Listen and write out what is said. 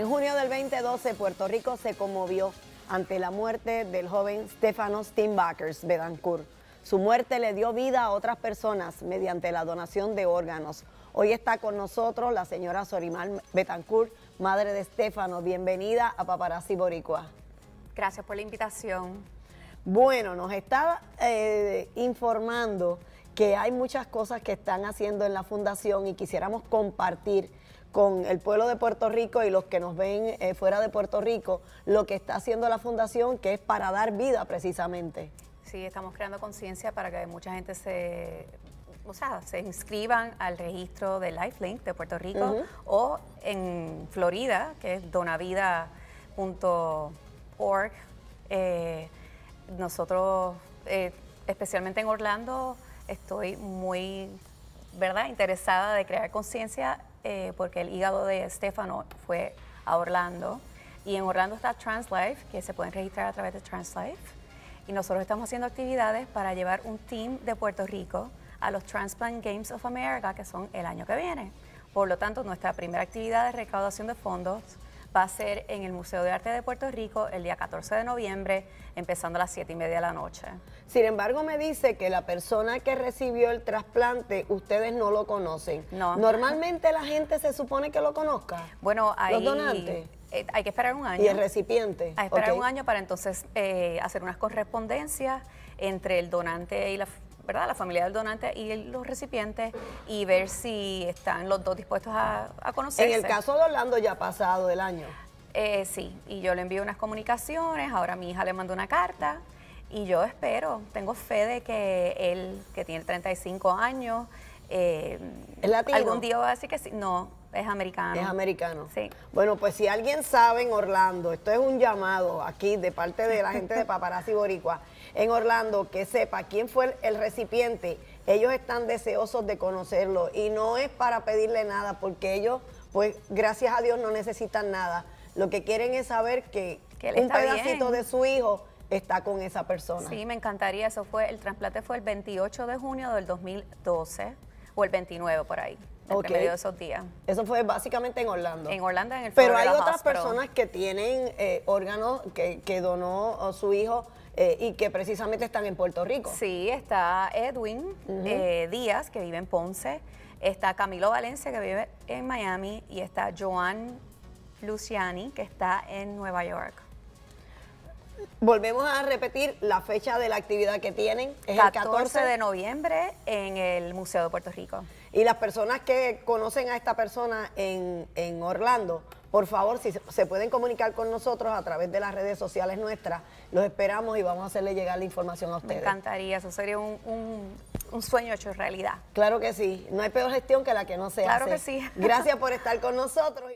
En junio del 2012, Puerto Rico se conmovió ante la muerte del joven Stefano Steinbackers Betancourt. Su muerte le dio vida a otras personas mediante la donación de órganos. Hoy está con nosotros la señora Sorimal Betancourt, madre de Stefano. Bienvenida a Paparazzi Boricua. Gracias por la invitación. Bueno, nos está eh, informando que hay muchas cosas que están haciendo en la fundación y quisiéramos compartir con el pueblo de Puerto Rico y los que nos ven eh, fuera de Puerto Rico, lo que está haciendo la fundación, que es para dar vida precisamente. Sí, estamos creando conciencia para que mucha gente se o se inscriban al registro de Lifelink de Puerto Rico o en Florida, que es donavida.org. Eh, nosotros, eh, especialmente en Orlando, estoy muy, ¿verdad?, interesada de crear conciencia eh, porque el hígado de Estefano fue a Orlando y en Orlando está TransLife, que se pueden registrar a través de TransLife. Y nosotros estamos haciendo actividades para llevar un team de Puerto Rico a los Transplant Games of America, que son el año que viene. Por lo tanto, nuestra primera actividad es recaudación de fondos va a ser en el Museo de Arte de Puerto Rico el día 14 de noviembre, empezando a las 7 y media de la noche. Sin embargo, me dice que la persona que recibió el trasplante, ustedes no lo conocen. No. Normalmente la gente se supone que lo conozca. Bueno, hay... Los eh, hay que esperar un año. Y el recipiente. Hay que esperar un año para entonces eh, hacer unas correspondencias entre el donante y la ¿verdad? la familia del donante y los recipientes y ver si están los dos dispuestos a, conocerse. En el caso de Orlando ya ha pasado el año. Eh, sí, y yo le envío unas comunicaciones, ahora mi hija le mandó una carta y yo espero, tengo fe de que él, que tiene 35 años, eh, ¿Es ¿Algún día así que sí? No, es americano. Es americano. Sí. Bueno, pues si alguien sabe en Orlando, esto es un llamado aquí de parte de la gente de Paparazzi Boricua, en Orlando, que sepa quién fue el, recipiente. Ellos están deseosos de conocerlo y no es para pedirle nada, porque ellos, pues gracias a Dios, no necesitan nada. Lo que quieren es saber que, un pedacito de su hijo está con esa persona. Sí, me encantaría. Eso fue, el trasplante fue el 28 de junio del 2012 el 29 por ahí. Okay. medio esos días. Eso fue básicamente en Orlando. En Orlando, en el Pero hay otras personas que tienen eh, órganos que, donó oh, su hijo eh, y que precisamente están en Puerto Rico. Sí, está Edwin eh, Díaz, que vive en Ponce. Está Camilo Valencia, que vive en Miami. Y está Joan Luciani, que está en Nueva York. Volvemos a repetir la fecha de la actividad que tienen. Es el 14 de noviembre en el Museo de Puerto Rico. Y las personas que conocen a esta persona en, Orlando, por favor, si se pueden comunicar con nosotros a través de las redes sociales nuestras, los esperamos y vamos a hacerle llegar la información a ustedes. Me encantaría, eso sería un, sueño hecho realidad. Claro que sí, no hay peor gestión que la que no se hace. Claro que sí. Gracias por estar con nosotros.